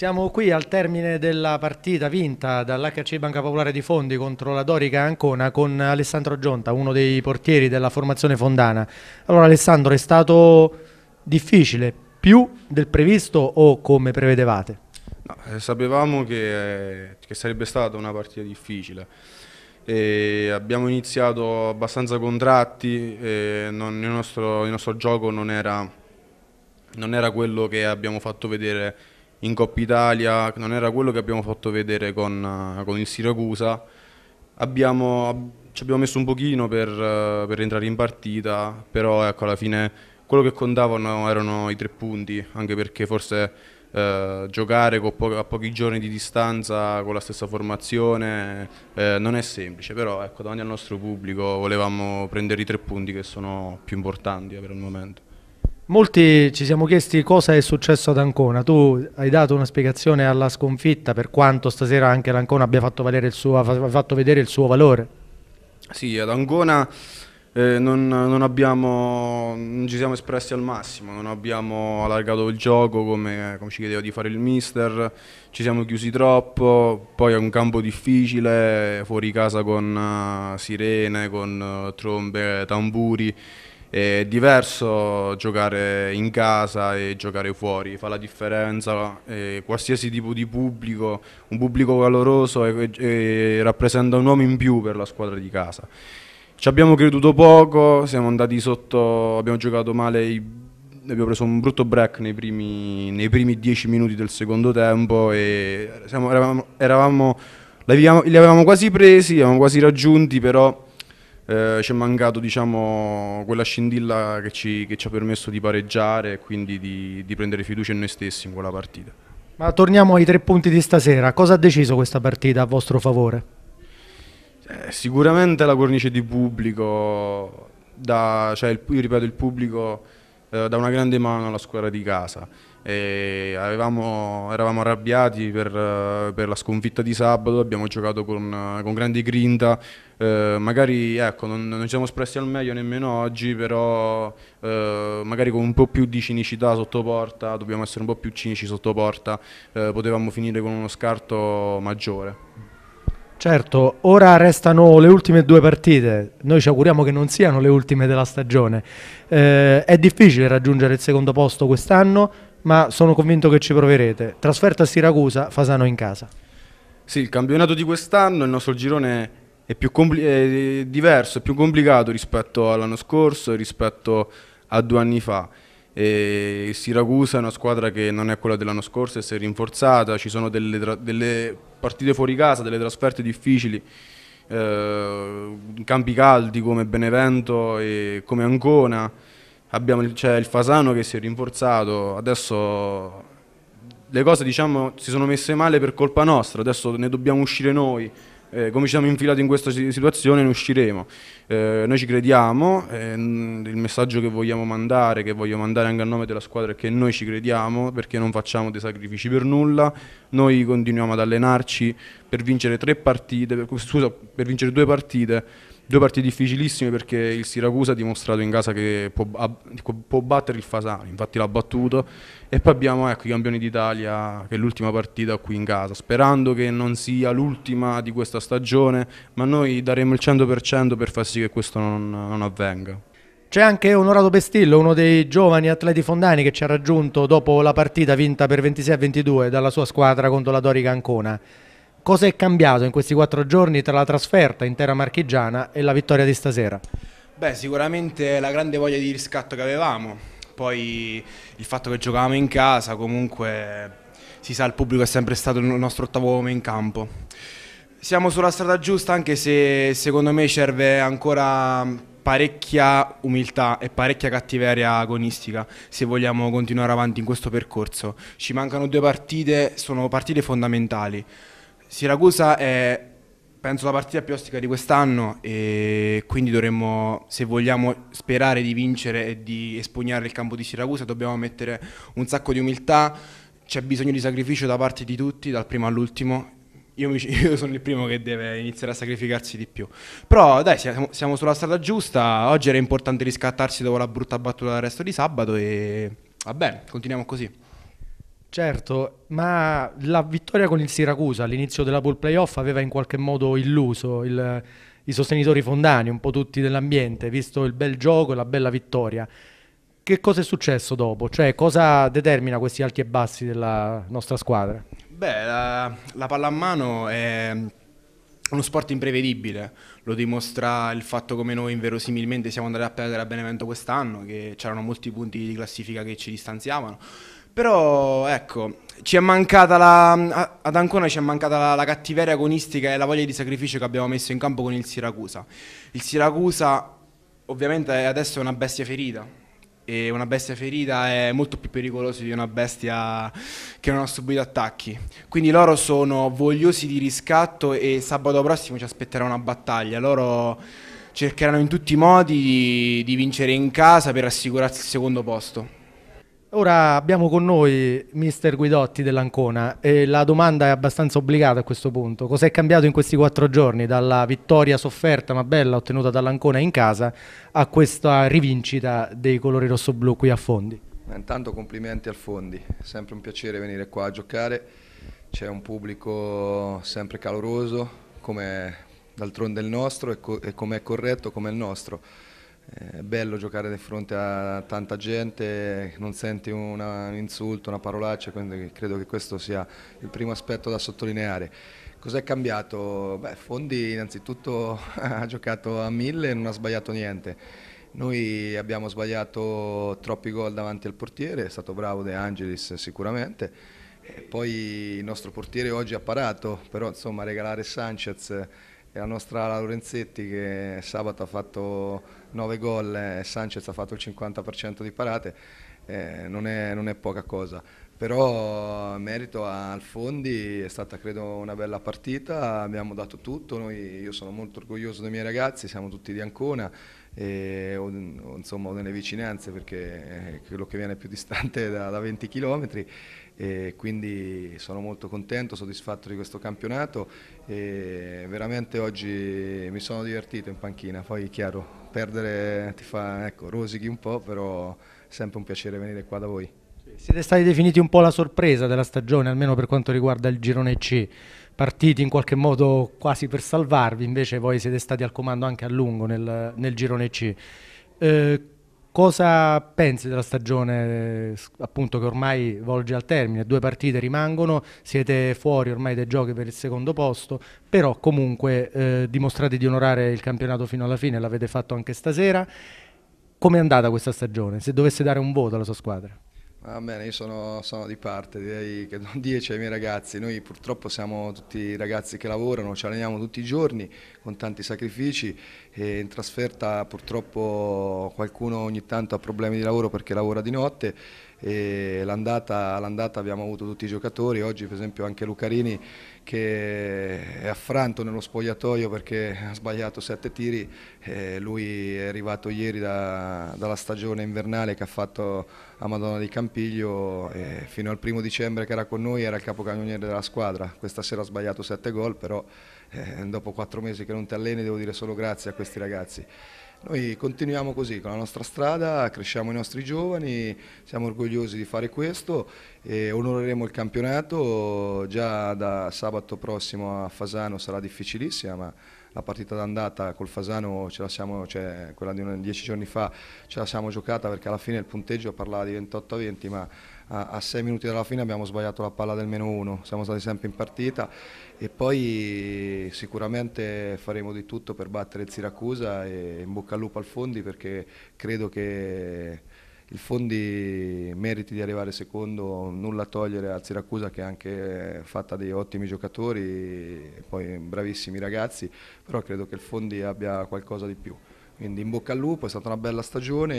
Siamo qui al termine della partita vinta dall'HC Banca Popolare di Fondi contro la Dorica Ancona con Alessandro Gionta, uno dei portieri della formazione fondana. Allora Alessandro, è stato difficile, più del previsto o come prevedevate? No, eh, sapevamo che, eh, che, sarebbe stata una partita difficile. E abbiamo iniziato abbastanza contratti, non, il, nostro, il, nostro, gioco non era, non era quello che abbiamo fatto vedere in Coppa Italia, non era quello che abbiamo fatto vedere con, eh, con il Siracusa. Abbiamo, ci abbiamo messo un pochino per, eh, per, entrare in partita, però ecco, alla fine quello che contavano erano i tre punti, anche perché forse eh, giocare po a pochi giorni di distanza con la stessa formazione eh, non è semplice, però ecco, davanti al nostro pubblico volevamo prendere i tre punti che sono più importanti eh, per il momento. Molti ci siamo chiesti cosa è successo ad Ancona, tu hai dato una spiegazione alla sconfitta per quanto stasera anche l'Ancona abbia fatto, suo, fatto, vedere il suo valore. Sì, ad Ancona eh, non, non, abbiamo, non, ci siamo espressi al massimo, non abbiamo allargato il gioco come, come, ci chiedeva di fare il mister, ci siamo chiusi troppo, poi è un campo difficile, fuori casa con uh, sirene, con uh, trombe, tamburi è diverso giocare in casa e giocare fuori, fa la differenza, eh, qualsiasi tipo di pubblico, un pubblico caloroso e, e rappresenta un uomo in più per la squadra di casa. Ci abbiamo creduto poco, siamo andati sotto, abbiamo giocato male i abbiamo preso un brutto break nei primi, nei primi, 10 minuti del secondo tempo e siamo, eravamo, eravamo, li avevamo quasi presi, li avevamo quasi raggiunti, però eh, ci è mancato diciamo, quella scindilla che ci, che ci, ha permesso di pareggiare e quindi di, di prendere fiducia in noi stessi in quella partita. Ma torniamo ai tre punti di stasera, cosa ha deciso questa partita a vostro favore? Eh, sicuramente la cornice di pubblico, da, cioè il, io ripeto il pubblico eh, dà una grande mano alla squadra di casa. Avevamo, eravamo arrabbiati per, per, la sconfitta di sabato, abbiamo giocato con, con grande grinta, eh, magari ecco, non, non, ci siamo espressi al meglio nemmeno oggi, però eh, magari con un po' più di cinicità sotto porta, dobbiamo essere un po' più cinici sotto porta, eh, potevamo finire con uno scarto maggiore. Certo, ora restano le ultime due partite, noi ci auguriamo che non siano le ultime della stagione. Eh, è difficile raggiungere il secondo posto quest'anno, ma sono convinto che ci proverete. Trasferta a Siracusa, Fasano in casa. Sì, il campionato di quest'anno, il nostro girone è, più è diverso, è più complicato rispetto all'anno scorso e rispetto a due anni fa. E Siracusa è una squadra che non è quella dell'anno scorso e si è rinforzata, ci sono delle, delle partite fuori casa, delle trasferte difficili, eh, campi caldi come Benevento e come Ancona abbiamo, c'è il Fasano che si è rinforzato, adesso le cose diciamo, si sono messe male per colpa nostra, adesso ne dobbiamo uscire noi. Eh, come ci siamo infilati in questa situazione ne usciremo. Eh, noi ci crediamo, eh, il messaggio che vogliamo mandare, che voglio mandare anche a nome della squadra è che noi ci crediamo perché non facciamo dei sacrifici per nulla, noi continuiamo ad allenarci per vincere, partite, per, scusa, per vincere due partite Due partite difficilissime perché il Siracusa ha dimostrato in casa che può, può battere il Fasano, infatti l'ha battuto. E poi abbiamo ecco, i campioni d'Italia, che è l'ultima partita qui in casa, sperando che non sia l'ultima di questa stagione, ma noi daremo il 100% per far sì che questo non, non avvenga. C'è anche Onorato Pestillo, uno dei giovani atleti fondani che ci ha raggiunto dopo la partita vinta per 26-22 dalla sua squadra contro la Dorica Ancona. Cosa è cambiato in questi quattro giorni tra la trasferta in terra marchigiana e la vittoria di stasera? Beh, sicuramente la grande voglia di riscatto che avevamo, poi il fatto che giocavamo in casa, comunque si sa il pubblico è sempre stato il nostro ottavo uomo in campo. Siamo sulla strada giusta anche se secondo me serve ancora parecchia umiltà e parecchia cattiveria agonistica se vogliamo continuare avanti in questo percorso. Ci mancano due partite, sono partite fondamentali. Siracusa è penso la partita più ostica di quest'anno e quindi dovremmo, se vogliamo sperare di vincere e di espugnare il campo di Siracusa, dobbiamo mettere un sacco di umiltà, c'è bisogno di sacrificio da parte di tutti, dal primo all'ultimo. Io, io, sono il primo che deve iniziare a sacrificarsi di più. Però dai, siamo, siamo sulla strada giusta, oggi era importante riscattarsi dopo la brutta battuta del resto di sabato e va bene, continuiamo così. Certo, ma la vittoria con il Siracusa all'inizio della pool playoff aveva in qualche modo illuso il, i sostenitori fondani, un po' tutti dell'ambiente, visto il bel gioco e la bella vittoria. Che cosa è successo dopo? Cioè, cosa determina questi alti e bassi della nostra squadra? Beh, la, la pallamano è uno sport imprevedibile lo dimostra il fatto come noi inverosimilmente siamo andati a perdere a Benevento quest'anno, che c'erano molti punti di classifica che ci distanziavano. Però ecco, ci è mancata la, ad Ancona ci è mancata la, la cattiveria agonistica e la voglia di sacrificio che abbiamo messo in campo con il Siracusa. Il Siracusa ovviamente adesso è una bestia ferita, e una bestia ferita è molto più pericolosa di una bestia che non ha subito attacchi. Quindi loro sono vogliosi di riscatto e sabato prossimo ci aspetterà una battaglia. Loro cercheranno in tutti i modi di, di vincere in casa per assicurarsi il secondo posto. Ora abbiamo con noi mister Guidotti dell'Ancona e la domanda è abbastanza obbligata a questo punto. Cos'è cambiato in questi quattro giorni dalla vittoria sofferta ma bella ottenuta dall'Ancona in casa a questa rivincita dei colori rosso-blu qui a Fondi? Intanto complimenti al Fondi, sempre un piacere venire qua a giocare, c'è un pubblico sempre caloroso come d'altronde il nostro e, co- e come è corretto come il nostro è bello giocare di fronte a tanta gente, non senti una, un insulto, una parolaccia, quindi credo che questo sia il primo aspetto da sottolineare. Cos'è cambiato? Beh, Fondi innanzitutto ha giocato a mille e non ha sbagliato niente. Noi abbiamo sbagliato troppi gol davanti al portiere, è stato bravo De Angelis sicuramente, e poi il nostro portiere oggi ha parato, però insomma regalare Sanchez e la nostra Laurenzetti che sabato ha fatto 9 gol e Sanchez ha fatto il 50% di parate, eh, non, è, non, è, poca cosa. Però merito al Fondi è stata credo una bella partita, abbiamo dato tutto, Noi, io sono molto orgoglioso dei miei ragazzi, siamo tutti di Ancona e, o, insomma, nelle vicinanze perché è quello che viene più distante da, da 20 km e quindi sono molto contento, soddisfatto di questo campionato e veramente oggi mi sono divertito in panchina, poi chiaro perdere ti fa, ecco, rosichi un po' però è sempre un piacere venire qua da voi. Siete stati definiti un po' la sorpresa della stagione, almeno per quanto riguarda il girone C. Partiti in qualche modo quasi per salvarvi, invece voi siete stati al comando anche a lungo nel, nel girone C. Eh, Cosa pensi della stagione eh, appunto, che ormai volge al termine? Due partite rimangono, siete fuori ormai dai giochi per il secondo posto, però comunque eh, dimostrate di onorare il campionato fino alla fine, l'avete fatto anche stasera. Come è andata questa stagione? Se dovesse dare un voto alla sua squadra? Va bene, io sono, sono, di parte, direi che do 10 ai miei ragazzi, noi purtroppo siamo tutti ragazzi che lavorano, ci alleniamo tutti i giorni, con tanti sacrifici e in trasferta purtroppo qualcuno ogni tanto ha problemi di lavoro perché lavora di notte l'andata, abbiamo avuto tutti i giocatori, oggi per esempio anche Lucarini che è affranto nello spogliatoio perché ha sbagliato sette tiri, lui è arrivato ieri da, dalla stagione invernale che ha fatto a Madonna di Campiglio e fino al primo dicembre che era con noi era il capocannoniere della squadra, questa sera ha sbagliato sette gol però eh, dopo quattro mesi che non ti alleni devo dire solo grazie a questi ragazzi. Noi continuiamo così con la nostra strada, cresciamo i nostri giovani, siamo orgogliosi di fare questo e onoreremo il campionato già da sabato prossimo a Fasano sarà difficilissima ma la partita d'andata col Fasano, siamo, cioè, quella di un, dieci giorni fa, ce la siamo giocata perché alla fine il punteggio parlava di 28-20, ma a, a sei minuti dalla fine abbiamo sbagliato la palla del meno uno, siamo stati sempre in partita e poi sicuramente faremo di tutto per battere il Siracusa e in bocca al lupo al Fondi perché credo che il Fondi meriti di arrivare secondo, nulla a togliere a Siracusa che è anche fatta di ottimi giocatori, poi bravissimi ragazzi, però credo che il Fondi abbia qualcosa di più. Quindi in bocca al lupo, è stata una bella stagione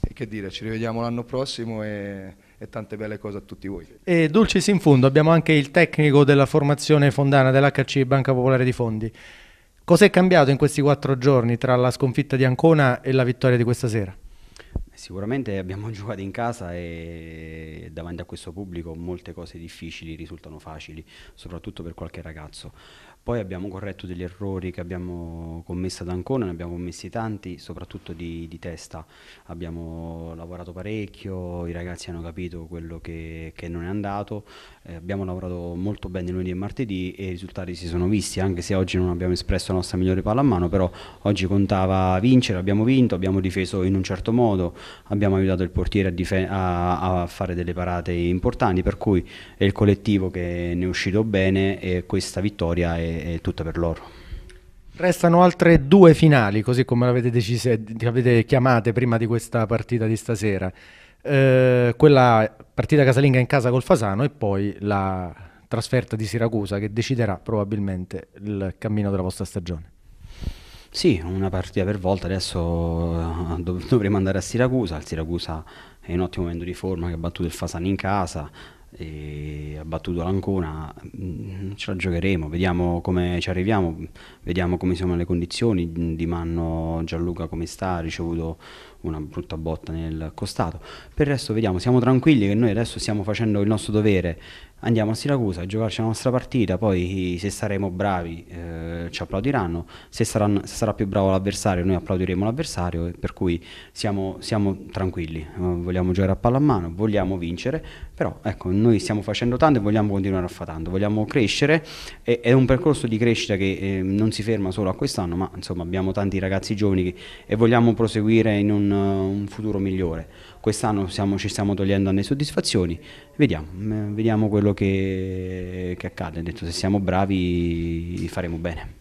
e, che dire, ci rivediamo l'anno prossimo e, e, tante belle cose a tutti voi. E Dulcis in fondo abbiamo anche il tecnico della formazione fondana dell'HC Banca Popolare di Fondi. Cos'è cambiato in questi quattro giorni tra la sconfitta di Ancona e la vittoria di questa sera? Sicuramente abbiamo giocato in casa e davanti a questo pubblico molte cose difficili risultano facili, soprattutto per qualche ragazzo. Poi abbiamo corretto degli errori che abbiamo commesso ad Ancona, ne abbiamo commessi tanti, soprattutto di, di testa. Abbiamo lavorato parecchio, i ragazzi hanno capito quello che, che non è andato, eh, abbiamo lavorato molto bene lunedì e martedì e i risultati si sono visti, anche se oggi non abbiamo espresso la nostra migliore palla a mano, però oggi contava vincere, abbiamo vinto, abbiamo difeso in un certo modo abbiamo aiutato il portiere a, a, a, fare delle parate importanti, per cui è il collettivo che ne è uscito bene e questa vittoria è, è tutta per loro. Restano altre due finali, così come avete, decise, avete chiamate prima di questa partita di stasera. Eh, quella partita casalinga in casa col Fasano e poi la trasferta di Siracusa che deciderà probabilmente il cammino della vostra stagione. Sì, una partita per volta, adesso eh, dov- dovremo andare a Siracusa, il Siracusa è in ottimo momento di forma che ha battuto il Fasan in casa, ha battuto l'Ancona, mm, ce la giocheremo, vediamo come ci arriviamo, vediamo come sono le condizioni, di mano Gianluca come sta, ha ricevuto una brutta botta nel costato, per il resto vediamo, siamo tranquilli che noi adesso stiamo facendo il nostro dovere, andiamo a Siracusa a giocarci la nostra partita, poi se saremo bravi eh, ci applaudiranno, se, saranno, se, sarà più bravo l'avversario noi applaudiremo l'avversario, per cui siamo, siamo tranquilli, eh, vogliamo giocare a palla a mano vogliamo vincere, però ecco, noi stiamo facendo tanto e vogliamo continuare a fare tanto, vogliamo crescere, e, è un percorso di crescita che eh, non si ferma solo a quest'anno, ma insomma abbiamo tanti ragazzi giovani che, e vogliamo proseguire in un, un futuro migliore quest'anno ci stiamo togliendo alle soddisfazioni, vediamo, mm, vediamo quello che, che accade, detto, se siamo bravi faremo bene.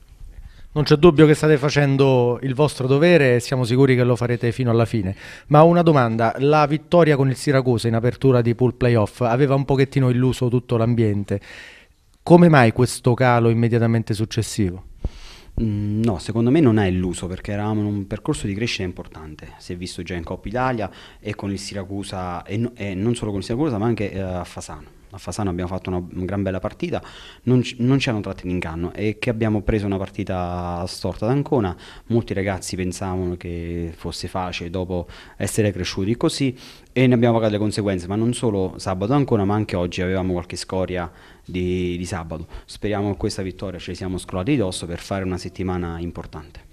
Non c'è dubbio che state facendo il vostro dovere e siamo sicuri che lo farete fino alla fine. Ma una domanda, la vittoria con il Siracusa in apertura di pool playoff aveva un pochettino illuso tutto l'ambiente. Come mai questo calo immediatamente successivo? Mm, no, secondo me non è illuso perché eravamo in un percorso di crescita importante, si è visto già in Coppa Italia e con il Siracusa, e, no, e non solo con il Siracusa ma anche eh, a Fasano a Fasano abbiamo fatto una gran bella partita, non, c- non c'erano tratti di inganno e che abbiamo preso una partita storta ad Ancona, molti ragazzi pensavano che fosse facile dopo essere cresciuti così e ne abbiamo pagato le conseguenze, ma non solo sabato Ancona, ma anche oggi avevamo qualche scoria di, di sabato. Speriamo che questa vittoria ce la siamo scrollati di dosso per fare una settimana importante.